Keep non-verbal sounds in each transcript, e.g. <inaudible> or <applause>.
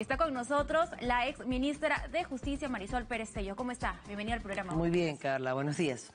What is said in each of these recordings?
Está con nosotros la ex ministra de Justicia Marisol Pérez Tello. ¿Cómo está? Bienvenida al programa. Muy bien, Carla. Buenos días.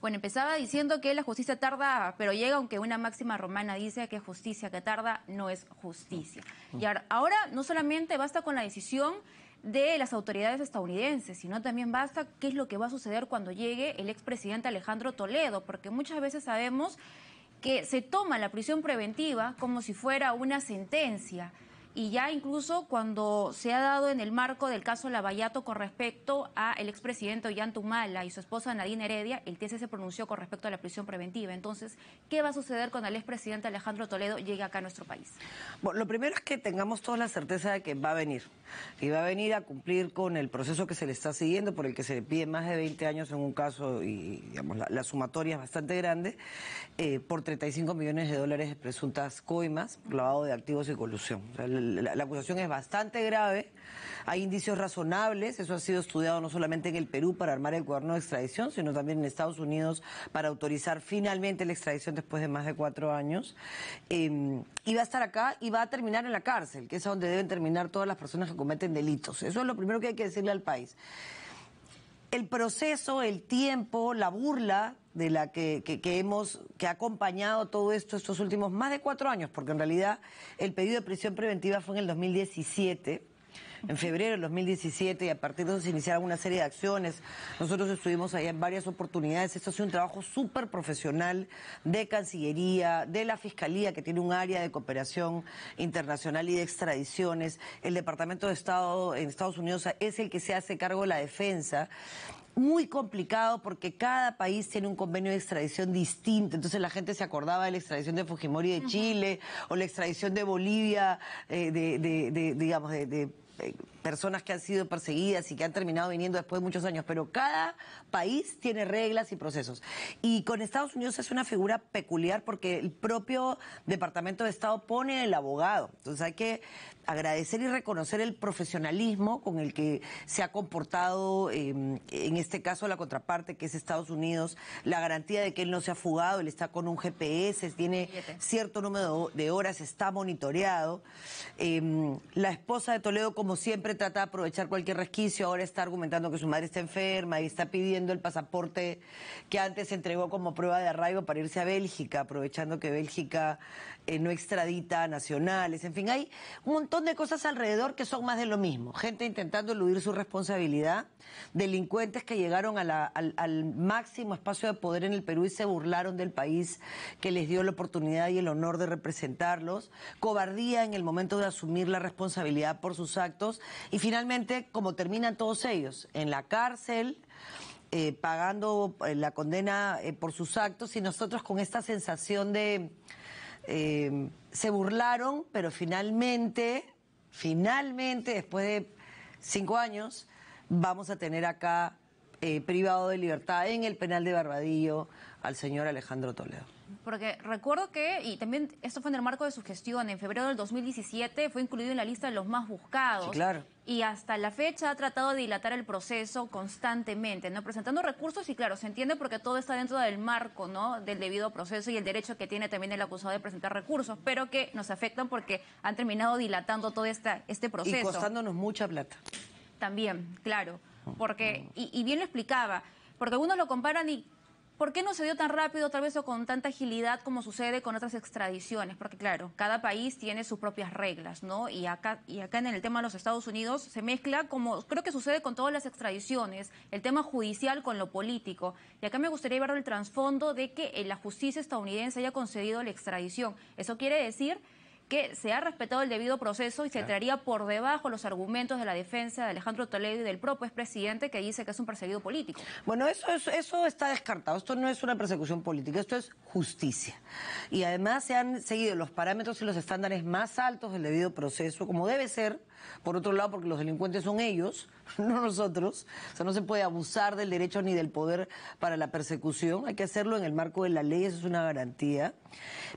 Bueno, empezaba diciendo que la justicia tarda, pero llega, aunque una máxima romana dice que justicia que tarda no es justicia. Y ahora, no solamente basta con la decisión de las autoridades estadounidenses, sino también basta qué es lo que va a suceder cuando llegue el expresidente Alejandro Toledo, porque muchas veces sabemos que se toma la prisión preventiva como si fuera una sentencia y ya incluso cuando se ha dado en el marco del caso Lavallato con respecto a el expresidente Ollantumala y su esposa Nadine Heredia, el TSE se pronunció con respecto a la prisión preventiva. Entonces, ¿qué va a suceder cuando el expresidente Alejandro Toledo llegue acá a nuestro país? Bueno, lo primero es que tengamos toda la certeza de que va a venir, y va a venir a cumplir con el proceso que se le está siguiendo, por el que se le pide más de 20 años en un caso, y digamos, la, sumatoria es bastante grande, eh, por 35 millones de dólares de presuntas coimas, lavado de activos y colusión la, acusación es bastante grave, hay indicios razonables, eso ha sido estudiado no solamente en el Perú para armar el cuaderno de extradición, sino también en Estados Unidos para autorizar finalmente la extradición después de más de cuatro años. Em, y va a estar acá y va a terminar en la cárcel, que es donde deben terminar todas las personas que cometen delitos. Eso es lo primero que hay que decirle al país el proceso, el tiempo, la burla de la que, hemos que ha acompañado todo esto estos últimos más de cuatro años, porque en realidad el pedido de prisión preventiva fue en el 2017 en febrero de 2017 y a partir de eso se iniciaron una serie de acciones. Nosotros estuvimos ahí en varias oportunidades. Esto ha sido un trabajo súper profesional de Cancillería, de la Fiscalía, que tiene un área de cooperación internacional y de extradiciones. El Departamento de Estado en Estados Unidos es el que se hace cargo de la defensa muy complicado porque cada país tiene un convenio de extradición distinto. Entonces la gente se acordaba de la extradición de Fujimori de Chile o la extradición de Bolivia, eh, de, digamos, de eh, personas que han sido perseguidas y que han terminado viniendo después de muchos años, pero cada país tiene reglas y procesos. Y con Estados Unidos es una figura peculiar porque el propio Departamento de Estado pone el abogado. Entonces hay que agradecer y reconocer el profesionalismo con el que se ha comportado, em, en este caso la contraparte que es Estados Unidos, la garantía de que él no se ha fugado, él está con un GPS, tiene cierto número de horas, está monitoreado. Em, la esposa de Toledo, como siempre, trata de aprovechar cualquier resquicio, ahora está argumentando que su madre está enferma y está pidiendo el pasaporte que antes entregó como prueba de arraigo para irse a Bélgica, aprovechando que Bélgica eh, no extradita a nacionales. En fin, hay un montón de cosas alrededor que son más de lo mismo. Gente intentando eludir su responsabilidad, delincuentes que llegaron al máximo espacio de poder en el Perú y se burlaron del país que les dio la oportunidad y el honor de representarlos, cobardía en el momento de asumir la responsabilidad por sus actos y finalmente, como terminan todos ellos, en la cárcel, eh, pagando eh, la condena eh, por sus actos, y nosotros con esta sensación de se burlaron, pero finalmente, finalmente, después de cinco años, vamos a tener acá privado de libertad en el penal de Barbadillo al señor Alejandro Toledo. Porque recuerdo que, y también esto fue en el marco de su gestión, en febrero del 2017 fue incluido en la lista de los más buscados. claro. Y hasta la fecha ha tratado de dilatar el proceso constantemente, ¿no? Presentando recursos y claro, se entiende porque todo está dentro del marco, ¿no? Del debido proceso y el derecho que tiene también el acusado de presentar recursos, pero que nos afectan porque han terminado dilatando todo esta, este proceso. Y costándonos mucha plata. También, claro. Oh, porque, y, y bien lo explicaba, porque algunos lo comparan y ¿Por qué no se dio tan rápido, tal vez o con tanta agilidad como sucede con otras extradiciones? Porque claro, cada país tiene sus propias reglas, ¿no? Y acá, y acá en el tema de los Estados Unidos se mezcla como creo que sucede con todas las extradiciones, el tema judicial con lo político. Y acá me gustaría ver el trasfondo de que eh, la justicia estadounidense haya concedido la extradición. Eso quiere decir que se ha respetado el debido proceso y se traería por debajo los argumentos de la defensa de Alejandro Toledo y del propio expresidente que dice que es un perseguido político. Bueno, eso, eso, eso está descartado. Esto no es una persecución política, esto es justicia. Y además se han seguido los parámetros y los estándares más altos del debido proceso, como debe ser por otro lado, porque los delincuentes son ellos, <laughs> no nosotros. O sea, no se puede abusar del derecho ni del poder para la persecución. Hay que hacerlo en el marco de la ley, eso es una garantía.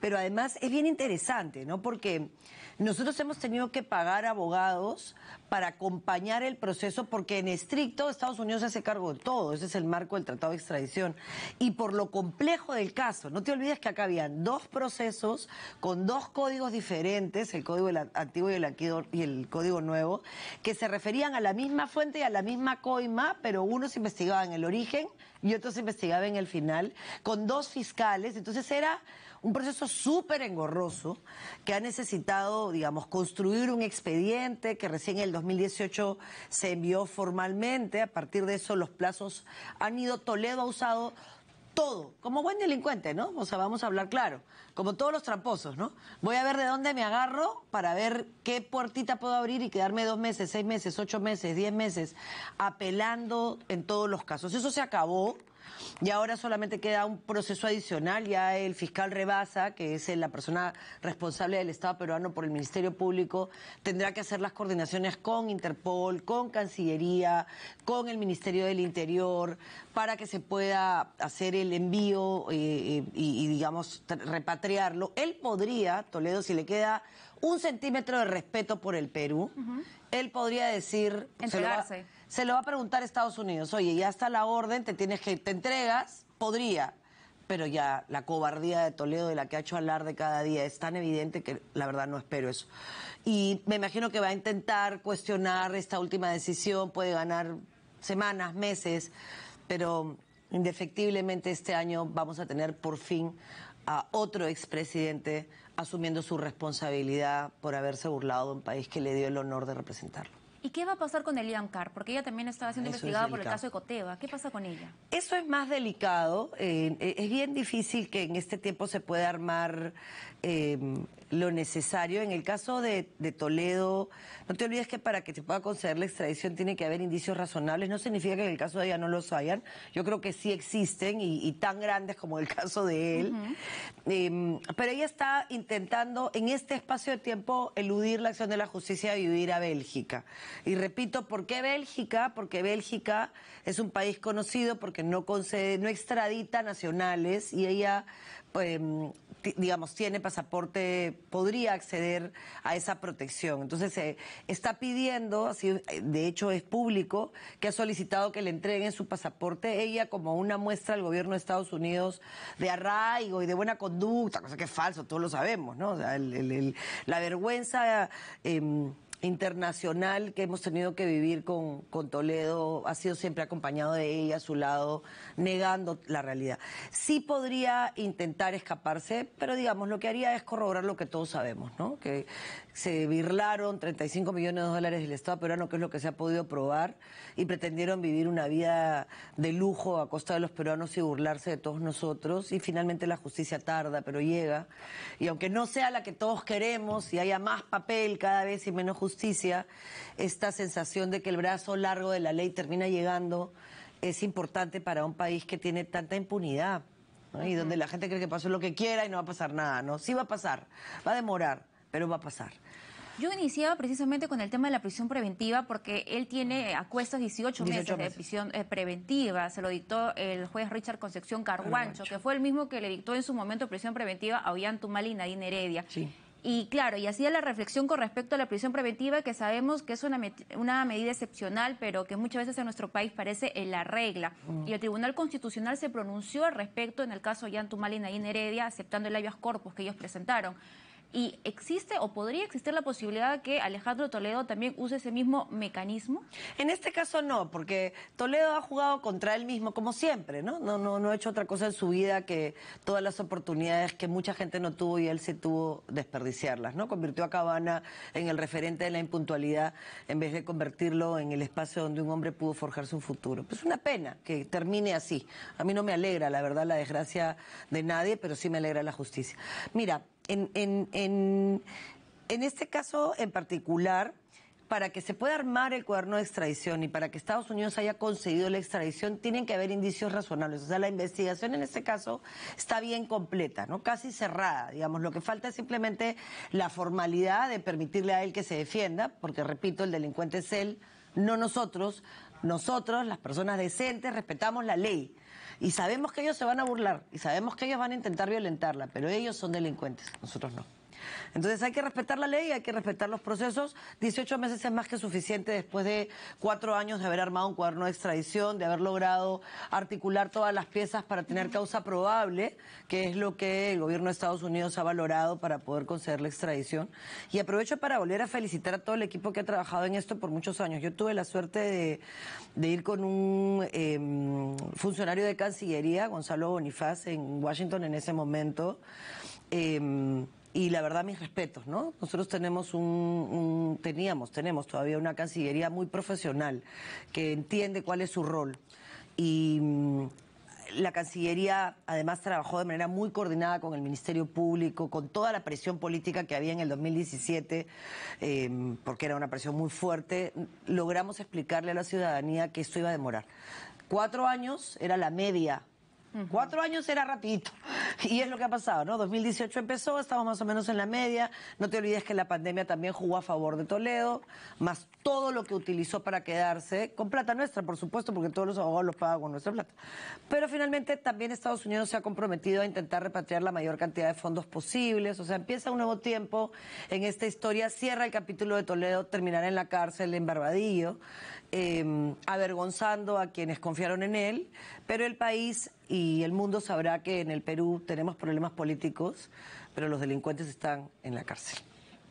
Pero además es bien interesante, ¿no? Porque nosotros hemos tenido que pagar abogados para acompañar el proceso porque en estricto Estados Unidos se hace cargo de todo. Ese es el marco del Tratado de Extradición. Y por lo complejo del caso, no te olvides que acá habían dos procesos con dos códigos diferentes, el código del activo y el, y el código Nuevo, que se referían a la misma fuente y a la misma coima, pero unos investigaban investigaba en el origen y otros se investigaba en el final, con dos fiscales. Entonces era un proceso súper engorroso que ha necesitado, digamos, construir un expediente que recién en el 2018 se envió formalmente. A partir de eso los plazos han ido, Toledo ha usado todo, como buen delincuente, ¿no? O sea, vamos a hablar claro, como todos los tramposos, ¿no? Voy a ver de dónde me agarro para ver qué puertita puedo abrir y quedarme dos meses, seis meses, ocho meses, diez meses, apelando en todos los casos. Eso se acabó, y ahora solamente queda un proceso adicional, ya el fiscal Rebasa, que es la persona responsable del Estado peruano por el Ministerio Público, tendrá que hacer las coordinaciones con Interpol, con Cancillería, con el Ministerio del Interior, para que se pueda hacer el envío eh, eh, y, digamos, repatriarlo. Él podría, Toledo, si le queda un centímetro de respeto por el Perú, él podría decir... Entregarse se lo va a preguntar Estados Unidos, oye, ya está la orden, te tienes que, te entregas, podría, pero ya la cobardía de Toledo de la que ha hecho de cada día es tan evidente que la verdad no espero eso. Y me imagino que va a intentar cuestionar esta última decisión, puede ganar semanas, meses, pero indefectiblemente este año vamos a tener por fin a otro expresidente asumiendo su responsabilidad por haberse burlado de un país que le dio el honor de representarlo. ¿Y qué va a pasar con Elian Carr? Porque ella también estaba siendo investigada por el caso de Coteva. ¿Qué pasa con ella? Eso es más delicado. Eh, eh, es bien difícil que en este tiempo se pueda armar em, lo necesario. En el caso de, Toledo, no te olvides que para que se pueda conceder la extradición tiene que haber indicios razonables. No significa que en el caso de ella no los hayan. Yo creo que sí existen y, tan grandes como el caso de él. Em, pero ella está intentando en este espacio de tiempo eludir la acción de la justicia y vivir a Bélgica. Y repito, ¿por qué Bélgica? Porque Bélgica es un país conocido porque no concede, no extradita nacionales y ella, em, digamos, tiene pasaporte, podría acceder a esa protección. Entonces, se eh, está pidiendo, así, eh, de hecho es público, que ha solicitado que le entreguen su pasaporte ella como una muestra al gobierno de Estados Unidos de arraigo y de buena conducta, cosa que es falso, todos lo sabemos, ¿no? la vergüenza... Em, internacional que hemos tenido que vivir con, Toledo ha sido siempre acompañado de ella a su lado, negando la realidad. Sí podría intentar escaparse, pero digamos, lo que haría es corroborar lo que todos sabemos, ¿no? Que se birlaron 35 millones de dólares del Estado peruano, que es lo que se ha podido probar, y pretendieron vivir una vida de lujo a costa de los peruanos y burlarse de todos nosotros, y finalmente la justicia tarda, pero llega, y aunque no sea la que todos queremos y haya más papel cada vez y menos justicia, justicia, esta sensación de que el brazo largo de la ley termina llegando es importante para un país que tiene tanta impunidad y donde la gente cree que pasó lo que quiera y no va a pasar nada, ¿no? Sí va a pasar, va a demorar, pero va a pasar. Yo iniciaba precisamente con el tema de la prisión preventiva porque él tiene a cuestas 18, meses, de prisión eh, preventiva. Se lo dictó el juez Richard Concepción Carguancho, que fue el mismo que le dictó en su momento prisión preventiva a Ollantumal y Nadine Heredia. Sí. Y claro, y hacía la reflexión con respecto a la prisión preventiva, que sabemos que es una, una medida excepcional, pero que muchas veces en nuestro país parece la regla. Mm. Y el Tribunal Constitucional se pronunció al respecto en el caso Antumalina y Heredia, aceptando el habeas corpus que ellos presentaron. ¿Y existe o podría existir la posibilidad de que Alejandro Toledo también use ese mismo mecanismo? En este caso no, porque Toledo ha jugado contra él mismo como siempre, ¿no? No, no, no ha hecho otra cosa en su vida que todas las oportunidades que mucha gente no tuvo y él se tuvo desperdiciarlas, ¿no? Convirtió a Cabana en el referente de la impuntualidad en vez de convertirlo en el espacio donde un hombre pudo forjarse un futuro. Pues una pena que termine así. A mí no me alegra, la verdad, la desgracia de nadie, pero sí me alegra la justicia. Mira, en, en, en, este caso en particular, para que se pueda armar el cuaderno de extradición y para que Estados Unidos haya conseguido la extradición, tienen que haber indicios razonables. O sea, la investigación en este caso está bien completa, ¿no? Casi cerrada, digamos. Lo que falta es simplemente la formalidad de permitirle a él que se defienda, porque repito, el delincuente es él, no nosotros, nosotros, las personas decentes, respetamos la ley y sabemos que ellos se van a burlar y sabemos que ellos van a intentar violentarla, pero ellos son delincuentes, nosotros no. Entonces hay que respetar la ley, hay que respetar los procesos. 18 meses es más que suficiente después de cuatro años de haber armado un cuaderno de extradición, de haber logrado articular todas las piezas para tener causa probable, que es lo que el gobierno de Estados Unidos ha valorado para poder conceder la extradición. Y aprovecho para volver a felicitar a todo el equipo que ha trabajado en esto por muchos años. Yo tuve la suerte de, ir con un em, funcionario de Cancillería, Gonzalo Bonifaz, en Washington en ese momento. Em, y la verdad mis respetos, ¿no? Nosotros tenemos un, teníamos, tenemos todavía una Cancillería muy profesional que entiende cuál es su rol y mm, la Cancillería además trabajó de manera muy coordinada con el Ministerio Público, con toda la presión política que había en el 2017, em, porque era una presión muy fuerte, logramos explicarle a la ciudadanía que esto iba a demorar. Cuatro años era la media Cuatro años era ratito. Y es lo que ha pasado, ¿no? 2018 empezó, estamos más o menos en la media. No te olvides que la pandemia también jugó a favor de Toledo, más todo lo que utilizó para quedarse, con plata nuestra, por supuesto, porque todos los abogados los pagan con nuestra plata. Pero finalmente también Estados Unidos se ha comprometido a intentar repatriar la mayor cantidad de fondos posibles. O sea, empieza un nuevo tiempo en esta historia, cierra el capítulo de Toledo, terminará en la cárcel en Barbadillo. Em, avergonzando a quienes confiaron en él, pero el país y el mundo sabrá que en el Perú tenemos problemas políticos, pero los delincuentes están en la cárcel.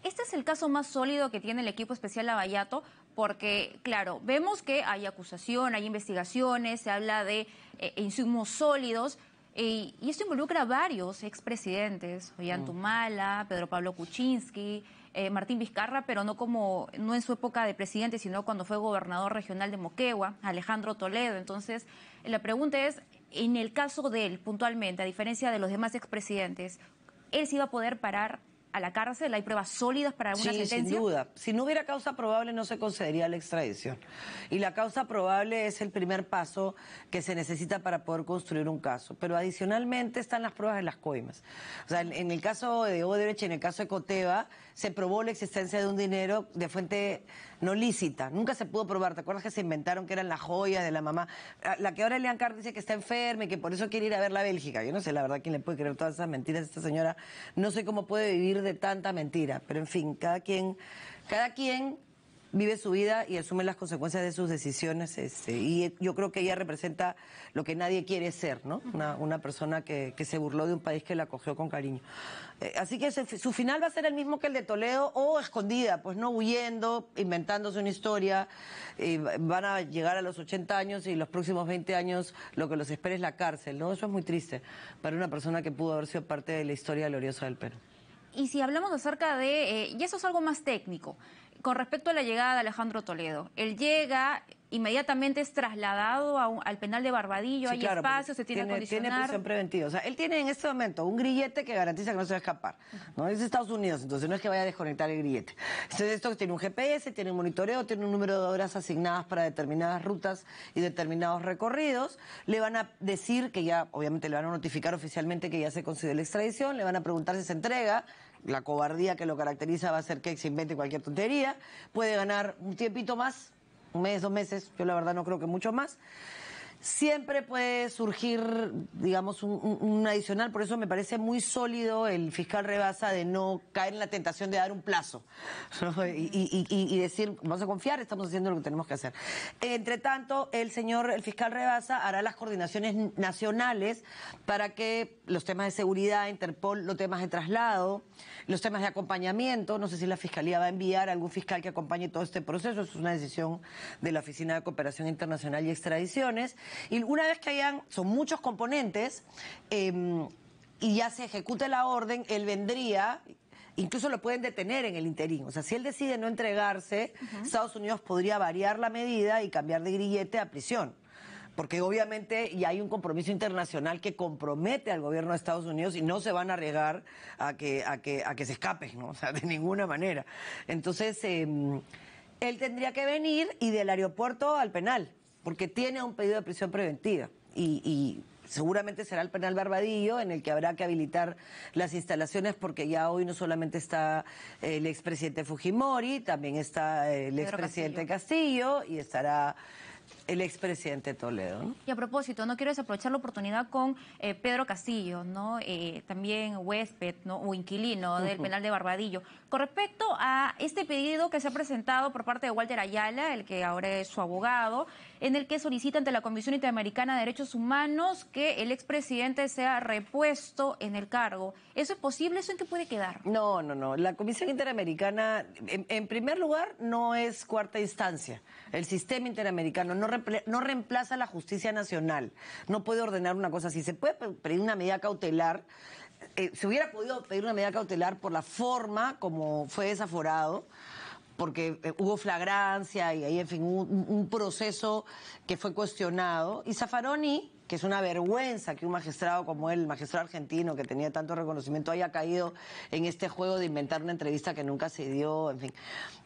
Este es el caso más sólido que tiene el equipo especial Avallato, porque, claro, vemos que hay acusación, hay investigaciones, se habla de eh, insumos sólidos, y esto involucra a varios expresidentes, Tumala, mm. Pedro Pablo Kuczynski, eh, Martín Vizcarra, pero no como no en su época de presidente, sino cuando fue gobernador regional de Moquegua, Alejandro Toledo. Entonces, la pregunta es, en el caso de él puntualmente, a diferencia de los demás expresidentes, él se iba a poder parar a la cárcel? ¿Hay pruebas sólidas para una sí, sentencia? Sin duda. Si no hubiera causa probable, no se concedería la extradición. Y la causa probable es el primer paso que se necesita para poder construir un caso. Pero adicionalmente están las pruebas de las coimas. O sea, en, el caso de Odebrecht, en el caso de Coteva, se probó la existencia de un dinero de fuente no lícita. Nunca se pudo probar. ¿Te acuerdas que se inventaron que eran la joya de la mamá? Ah, la que ahora Elian Carr dice que está enferma y que por eso quiere ir a ver la Bélgica. Yo no sé, la verdad, quién le puede creer todas esas mentiras a esta señora. No sé cómo puede vivir de tanta mentira. Pero en fin, cada quien, cada quien vive su vida y asume las consecuencias de sus decisiones. Este, y yo creo que ella representa lo que nadie quiere ser, ¿no? Una, persona que, se burló de un país que la acogió con cariño. Eh, así que su final va a ser el mismo que el de Toledo o escondida, pues no huyendo, inventándose una historia. Eh, van a llegar a los 80 años y los próximos 20 años lo que los espera es la cárcel, ¿no? Eso es muy triste para una persona que pudo haber sido parte de la historia gloriosa del Perú. Y si hablamos acerca de, eh, y eso es algo más técnico, con respecto a la llegada de Alejandro Toledo, él llega, inmediatamente es trasladado a al penal de Barbadillo, sí, hay espacio, se tiene, que Tiene prisión preventiva. O sea, él tiene en este momento un grillete que garantiza que no se va a escapar. ¿no? Es Estados Unidos, entonces no es que vaya a desconectar el grillete. Entonces, esto tiene un GPS, tiene un monitoreo, tiene un número de horas asignadas para determinadas rutas y determinados recorridos. Le van a decir que ya, obviamente le van a notificar oficialmente que ya se considera la extradición, le van a preguntar si se entrega, la cobardía que lo caracteriza va a ser que se invente cualquier tontería. Puede ganar un tiempito más, un mes, dos meses, yo la verdad no creo que mucho más. Siempre puede surgir, digamos, un, adicional, por eso me parece muy sólido el fiscal Rebasa de no caer en la tentación de dar un plazo <laughs> y, decir, vamos a confiar, estamos haciendo lo que tenemos que hacer. Entre tanto, el señor, el fiscal Rebasa hará las coordinaciones nacionales para que los temas de seguridad, Interpol, los temas de traslado, los temas de acompañamiento, no sé si la fiscalía va a enviar a algún fiscal que acompañe todo este proceso, es una decisión de la Oficina de Cooperación Internacional y Extradiciones. Y una vez que hayan, son muchos componentes, em, y ya se ejecute la orden, él vendría, incluso lo pueden detener en el interín. O sea, si él decide no entregarse, Estados Unidos podría variar la medida y cambiar de grillete a prisión. Porque obviamente ya hay un compromiso internacional que compromete al gobierno de Estados Unidos y no se van a arriesgar a que, a que, a que se escapen, ¿no? O sea, de ninguna manera. Entonces, em, él tendría que venir y del aeropuerto al penal porque tiene un pedido de prisión preventiva y, seguramente será el penal Barbadillo en el que habrá que habilitar las instalaciones porque ya hoy no solamente está el expresidente Fujimori, también está el expresidente Castillo. Castillo. y estará el expresidente Toledo. Y a propósito, no quiero desaprovechar la oportunidad con eh, Pedro Castillo, ¿no? Eh, también huésped ¿no? o inquilino del penal de Barbadillo. Con respecto a este pedido que se ha presentado por parte de Walter Ayala, el que ahora es su abogado, en el que solicita ante la Comisión Interamericana de Derechos Humanos que el expresidente sea repuesto en el cargo, ¿eso es posible? ¿Eso en qué puede quedar? No, no, no. La Comisión Interamericana, en, primer lugar, no es cuarta instancia. El sistema interamericano no, no reemplaza la justicia nacional. No puede ordenar una cosa así. Se puede pedir una medida cautelar eh, se hubiera podido pedir una medida cautelar por la forma como fue desaforado porque eh, hubo flagrancia y ahí, en fin, un, un proceso que fue cuestionado. Y Safaroni que es una vergüenza que un magistrado como él, el magistrado argentino que tenía tanto reconocimiento, haya caído en este juego de inventar una entrevista que nunca se dio, en fin.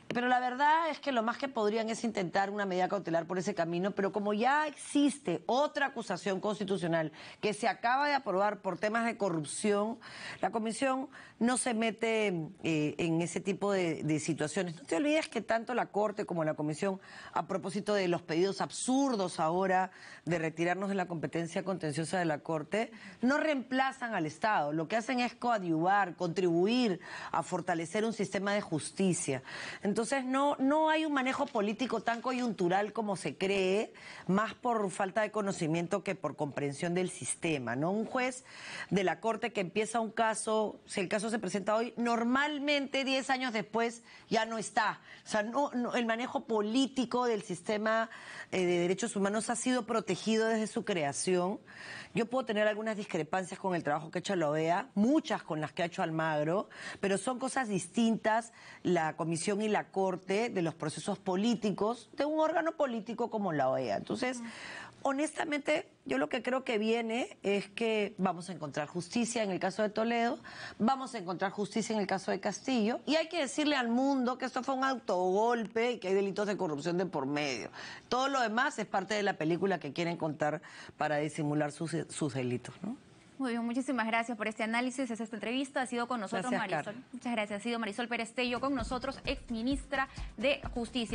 Pero la verdad es que lo más que podrían es intentar una medida cautelar por ese camino, pero como ya existe otra acusación constitucional que se acaba de aprobar por temas de corrupción, la Comisión no se mete eh, en ese tipo de, de, situaciones. No te olvides que tanto la Corte como la Comisión, a propósito de los pedidos absurdos ahora de retirarnos de la competencia, contenciosa de la Corte, no reemplazan al Estado, lo que hacen es coadyuvar, contribuir a fortalecer un sistema de justicia. Entonces no, no hay un manejo político tan coyuntural como se cree, más por falta de conocimiento que por comprensión del sistema. ¿no? Un juez de la Corte que empieza un caso, si el caso se presenta hoy, normalmente 10 años después ya no está. O sea, no, el manejo político del sistema eh, de derechos humanos ha sido protegido desde su creación yo puedo tener algunas discrepancias con el trabajo que ha hecho la OEA, muchas con las que ha hecho Almagro, pero son cosas distintas la Comisión y la Corte de los procesos políticos de un órgano político como la OEA. Entonces, honestamente, yo lo que creo que viene es que vamos a encontrar justicia en el caso de Toledo, vamos a encontrar justicia en el caso de Castillo, y hay que decirle al mundo que esto fue un autogolpe y que hay delitos de corrupción de por medio. Todo lo demás es parte de la película que quieren contar para disimular sus, delitos, Muy bien, muchísimas gracias por este análisis, es esta entrevista. Ha sido con nosotros Marisol. Muchas gracias. Ha sido Marisol perestello con nosotros, ex ministra de Justicia.